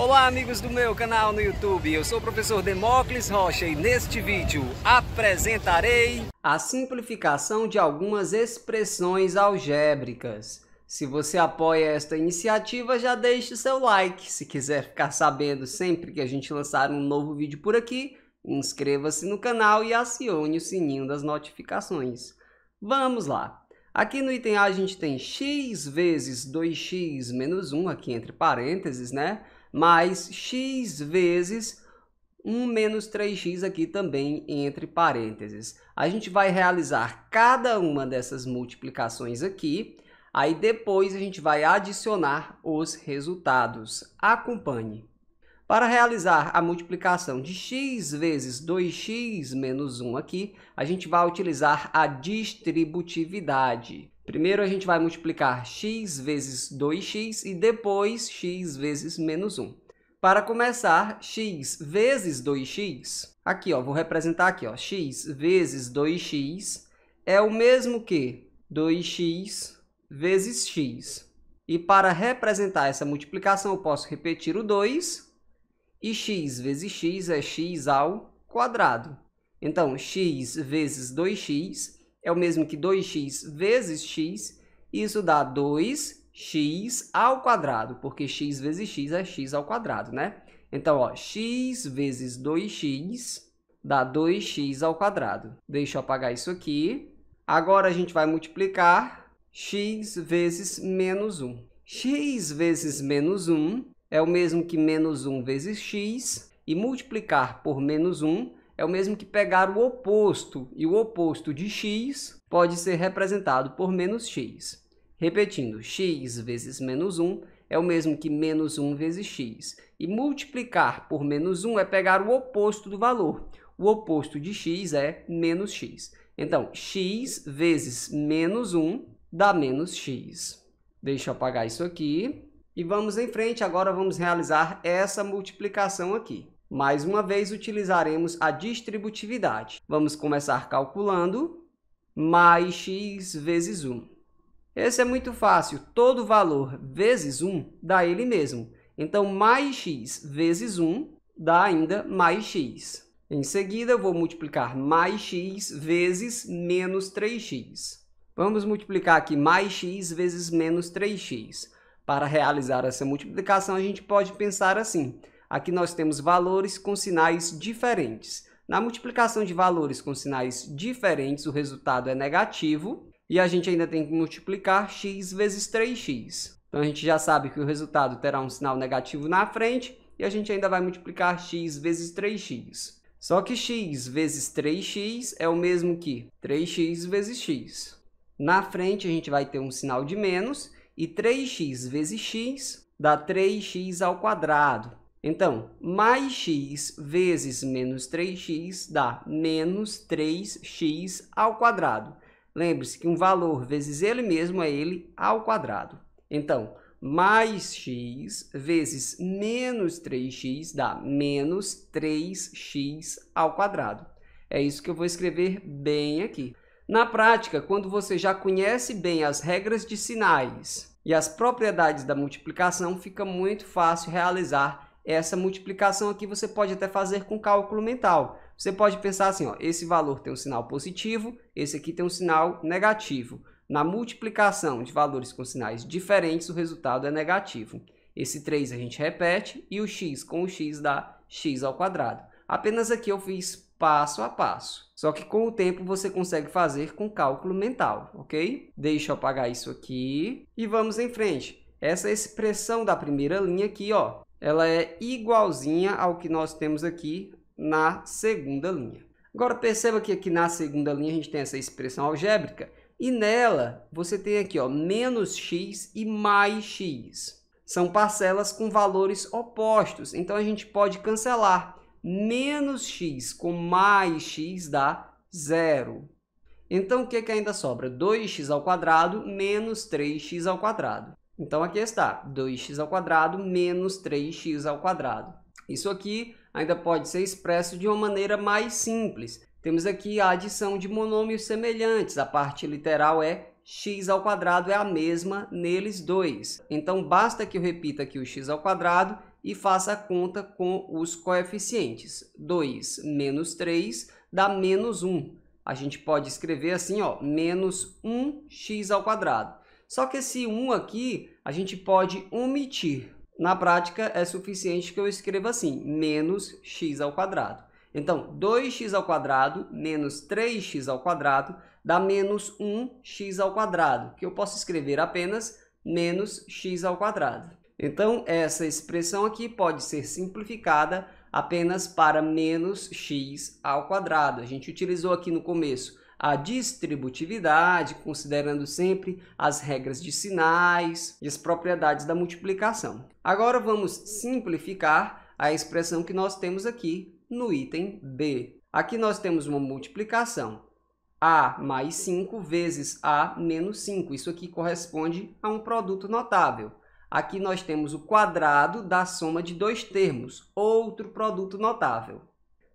Olá amigos do meu canal no YouTube, eu sou o professor Demócles Rocha e neste vídeo apresentarei a simplificação de algumas expressões algébricas. Se você apoia esta iniciativa, já deixe seu like. Se quiser ficar sabendo sempre que a gente lançar um novo vídeo por aqui, inscreva-se no canal e acione o sininho das notificações. Vamos lá! Aqui no item A a gente tem x vezes 2x menos 1, aqui entre parênteses, né? mais x vezes 1 menos 3x aqui também entre parênteses. A gente vai realizar cada uma dessas multiplicações aqui, aí depois a gente vai adicionar os resultados. Acompanhe. Para realizar a multiplicação de x vezes 2x menos 1 aqui, a gente vai utilizar a distributividade. Primeiro a gente vai multiplicar x vezes 2x e depois x vezes menos 1. Para começar, x vezes 2x, aqui ó, vou representar aqui, ó, x vezes 2x é o mesmo que 2x vezes x. E para representar essa multiplicação, eu posso repetir o 2 e x vezes x é x ao quadrado. Então, x vezes 2x é o mesmo que 2x vezes x, isso dá 2x ao quadrado, porque x vezes x é x ao quadrado, né? Então, ó, x vezes 2x dá 2x ao quadrado. Deixa eu apagar isso aqui. Agora a gente vai multiplicar x vezes menos 1. x vezes menos 1 é o mesmo que menos 1 vezes x, e multiplicar por menos 1 é o mesmo que pegar o oposto, e o oposto de x pode ser representado por menos x. Repetindo, x vezes menos 1 é o mesmo que menos 1 vezes x. E multiplicar por menos 1 é pegar o oposto do valor. O oposto de x é menos x. Então, x vezes menos 1 dá menos x. Deixa eu apagar isso aqui. E vamos em frente, agora vamos realizar essa multiplicação aqui. Mais uma vez, utilizaremos a distributividade. Vamos começar calculando mais x vezes 1. Esse é muito fácil. Todo valor vezes 1 dá ele mesmo. Então, mais x vezes 1 dá ainda mais x. Em seguida, eu vou multiplicar mais x vezes menos 3x. Vamos multiplicar aqui mais x vezes menos 3x. Para realizar essa multiplicação, a gente pode pensar assim. Aqui nós temos valores com sinais diferentes. Na multiplicação de valores com sinais diferentes, o resultado é negativo. E a gente ainda tem que multiplicar x vezes 3x. Então, a gente já sabe que o resultado terá um sinal negativo na frente. E a gente ainda vai multiplicar x vezes 3x. Só que x vezes 3x é o mesmo que 3x vezes x. Na frente, a gente vai ter um sinal de menos. E 3x vezes x dá 3x ao quadrado. Então, mais x vezes menos 3x dá menos 3x ao quadrado. Lembre-se que um valor vezes ele mesmo é ele ao quadrado. Então, mais x vezes menos 3x dá menos 3x ao quadrado. É isso que eu vou escrever bem aqui. Na prática, quando você já conhece bem as regras de sinais e as propriedades da multiplicação, fica muito fácil realizar essa multiplicação aqui você pode até fazer com cálculo mental. Você pode pensar assim, ó, esse valor tem um sinal positivo, esse aqui tem um sinal negativo. Na multiplicação de valores com sinais diferentes, o resultado é negativo. Esse 3 a gente repete e o x com o x dá x ao quadrado. Apenas aqui eu fiz passo a passo. Só que com o tempo você consegue fazer com cálculo mental, ok? Deixa eu apagar isso aqui e vamos em frente. Essa é expressão da primeira linha aqui, ó, ela é igualzinha ao que nós temos aqui na segunda linha. Agora perceba que aqui na segunda linha a gente tem essa expressão algébrica e nela você tem aqui ó, menos x e mais x. São parcelas com valores opostos, então a gente pode cancelar. Menos x com mais x dá zero. Então, o que, que ainda sobra? 2x ao quadrado menos 3x ao quadrado. Então aqui está, 2x ao quadrado menos 3x ao quadrado. Isso aqui ainda pode ser expresso de uma maneira mais simples. Temos aqui a adição de monômios semelhantes, a parte literal é x ao quadrado é a mesma neles dois. Então basta que eu repita aqui o x ao quadrado e faça a conta com os coeficientes. 2 menos 3 dá menos 1. A gente pode escrever assim, ó, menos 1x ao quadrado. Só que esse 1 aqui, a gente pode omitir. Na prática, é suficiente que eu escreva assim, menos x ao quadrado. Então, 2x ao quadrado menos 3x ao quadrado dá menos 1x ao quadrado, que eu posso escrever apenas menos x ao quadrado. Então, essa expressão aqui pode ser simplificada apenas para menos x ao quadrado. A gente utilizou aqui no começo a distributividade, considerando sempre as regras de sinais e as propriedades da multiplicação. Agora vamos simplificar a expressão que nós temos aqui no item B. Aqui nós temos uma multiplicação A mais 5 vezes A menos 5. Isso aqui corresponde a um produto notável. Aqui nós temos o quadrado da soma de dois termos, outro produto notável.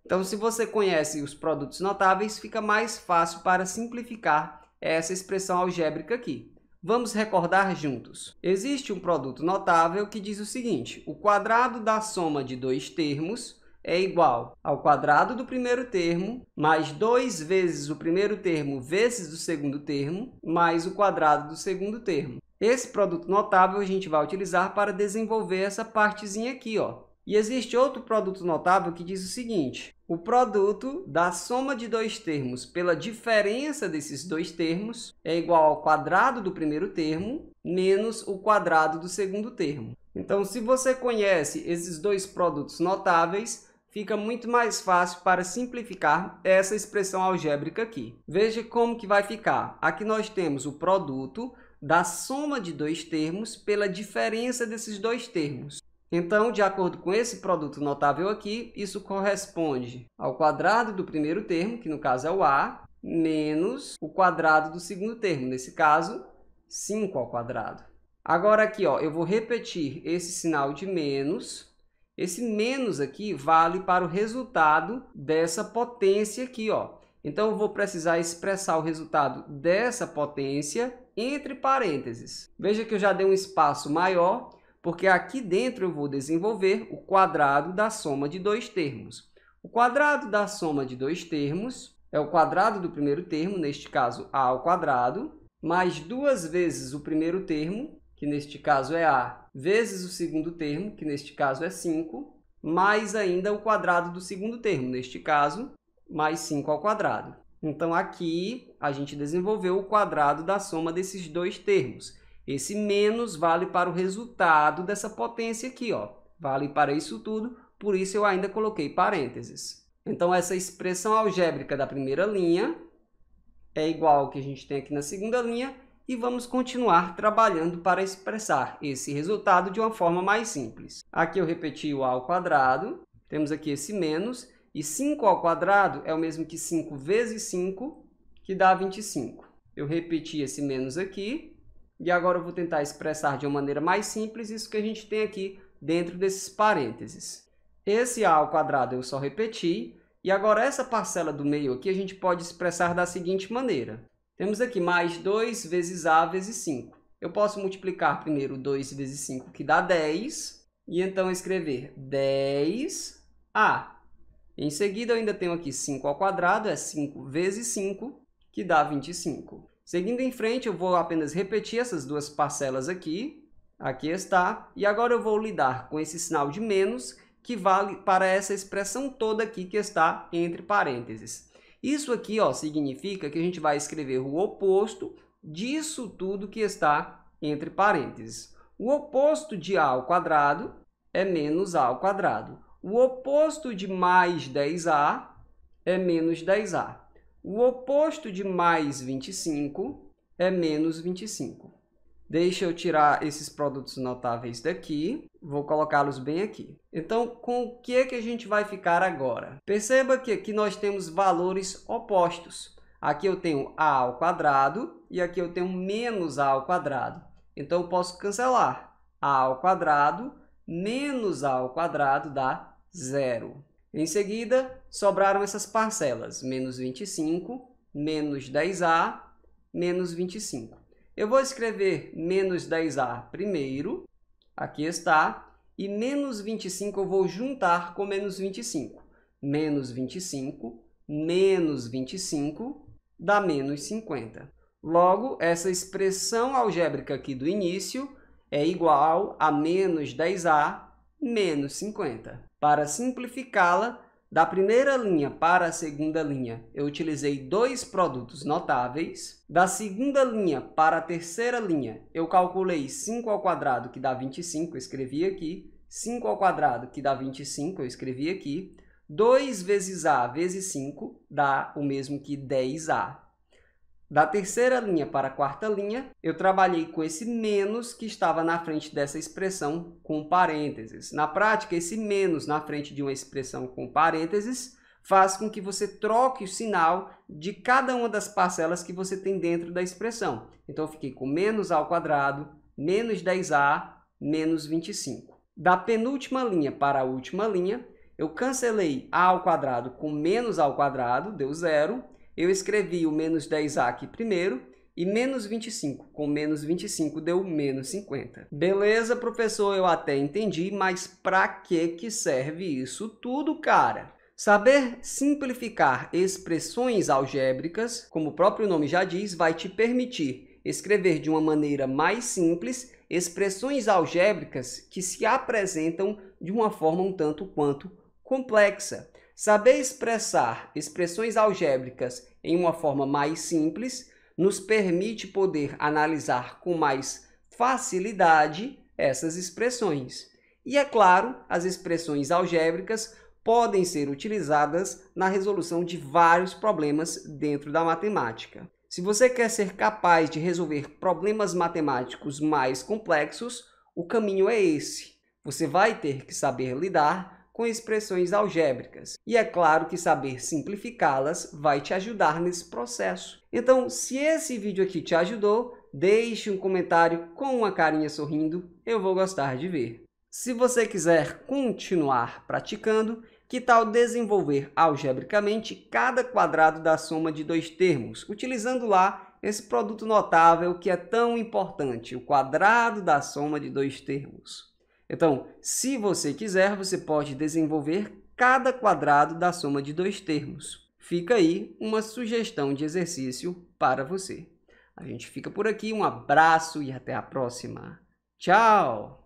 Então, se você conhece os produtos notáveis, fica mais fácil para simplificar essa expressão algébrica aqui. Vamos recordar juntos. Existe um produto notável que diz o seguinte, o quadrado da soma de dois termos é igual ao quadrado do primeiro termo, mais 2 vezes o primeiro termo vezes o segundo termo, mais o quadrado do segundo termo. Esse produto notável a gente vai utilizar para desenvolver essa partezinha aqui, ó, e existe outro produto notável que diz o seguinte: o produto da soma de dois termos pela diferença desses dois termos é igual ao quadrado do primeiro termo menos o quadrado do segundo termo. Então, se você conhece esses dois produtos notáveis, fica muito mais fácil para simplificar essa expressão algébrica aqui. Veja como que vai ficar. Aqui nós temos o produto da soma de dois termos pela diferença desses dois termos. Então, de acordo com esse produto notável aqui, isso corresponde ao quadrado do primeiro termo, que no caso é o A, menos o quadrado do segundo termo, nesse caso, 5 ao quadrado. Agora aqui, ó, eu vou repetir esse sinal de menos. Esse menos aqui vale para o resultado dessa potência aqui, ó. Então, eu vou precisar expressar o resultado dessa potência entre parênteses. Veja que eu já dei um espaço maior porque aqui dentro eu vou desenvolver o quadrado da soma de dois termos. O quadrado da soma de dois termos é o quadrado do primeiro termo, neste caso a ao quadrado, mais duas vezes o primeiro termo, que neste caso é a, vezes o segundo termo, que neste caso é 5, mais ainda o quadrado do segundo termo, neste caso, mais 5 ao quadrado. Então, aqui, a gente desenvolveu o quadrado da soma desses dois termos. Esse menos vale para o resultado dessa potência aqui, ó. Vale para isso tudo, por isso eu ainda coloquei parênteses. Então, essa expressão algébrica da primeira linha é igual ao que a gente tem aqui na segunda linha e vamos continuar trabalhando para expressar esse resultado de uma forma mais simples. Aqui eu repeti o a ao quadrado, temos aqui esse menos, e 5 ao quadrado é o mesmo que 5 vezes 5, que dá 25. Eu repeti esse menos aqui, e agora eu vou tentar expressar de uma maneira mais simples isso que a gente tem aqui dentro desses parênteses. Esse a ao quadrado eu só repeti, e agora essa parcela do meio aqui a gente pode expressar da seguinte maneira. Temos aqui mais 2 vezes a vezes 5. Eu posso multiplicar primeiro 2 vezes 5, que dá 10, e então escrever 10a. Em seguida, eu ainda tenho aqui 5 ao quadrado, é 5 vezes 5, que dá 25. Seguindo em frente, eu vou apenas repetir essas duas parcelas aqui. Aqui está. E agora eu vou lidar com esse sinal de menos, que vale para essa expressão toda aqui que está entre parênteses. Isso aqui ó, significa que a gente vai escrever o oposto disso tudo que está entre parênteses. O oposto de a ao quadrado é menos a ao quadrado. O oposto de mais 10a é menos 10a. O oposto de mais 25 é menos 25. Deixa eu tirar esses produtos notáveis daqui, vou colocá-los bem aqui. Então, com o que, é que a gente vai ficar agora? Perceba que aqui nós temos valores opostos. Aqui eu tenho a ao quadrado e aqui eu tenho menos a ao quadrado. Então, eu posso cancelar a ao quadrado menos a ao quadrado dá zero. Em seguida, sobraram essas parcelas, menos 25, menos 10A, menos 25. Eu vou escrever menos 10A primeiro, aqui está, e menos 25 eu vou juntar com menos 25. Menos 25, menos 25, dá menos 50. Logo, essa expressão algébrica aqui do início é igual a menos 10A menos 50. Para simplificá-la, da primeira linha para a segunda linha, eu utilizei dois produtos notáveis. Da segunda linha para a terceira linha, eu calculei 5 ao quadrado, que dá 25, eu escrevi aqui. 5 ao quadrado, que dá 25, eu escrevi aqui. 2 vezes A vezes 5 dá o mesmo que 10A. Da terceira linha para a quarta linha, eu trabalhei com esse menos que estava na frente dessa expressão com parênteses. Na prática, esse menos na frente de uma expressão com parênteses faz com que você troque o sinal de cada uma das parcelas que você tem dentro da expressão. Então, eu fiquei com menos ao quadrado, menos 10a, menos 25. Da penúltima linha para a última linha, eu cancelei a ao quadrado com menos ao quadrado, deu zero, eu escrevi o menos 10 aqui primeiro e menos 25. Com menos 25 deu menos 50. Beleza, professor, eu até entendi, mas para que que serve isso tudo, cara? Saber simplificar expressões algébricas, como o próprio nome já diz, vai te permitir escrever de uma maneira mais simples expressões algébricas que se apresentam de uma forma um tanto quanto complexa. Saber expressar expressões algébricas em uma forma mais simples nos permite poder analisar com mais facilidade essas expressões. E é claro, as expressões algébricas podem ser utilizadas na resolução de vários problemas dentro da matemática. Se você quer ser capaz de resolver problemas matemáticos mais complexos, o caminho é esse. Você vai ter que saber lidar com expressões algébricas. E é claro que saber simplificá-las vai te ajudar nesse processo. Então, se esse vídeo aqui te ajudou, deixe um comentário com uma carinha sorrindo, eu vou gostar de ver. Se você quiser continuar praticando, que tal desenvolver algebricamente cada quadrado da soma de dois termos, utilizando lá esse produto notável que é tão importante, o quadrado da soma de dois termos. Então, se você quiser, você pode desenvolver cada quadrado da soma de dois termos. Fica aí uma sugestão de exercício para você. A gente fica por aqui, um abraço e até a próxima. Tchau!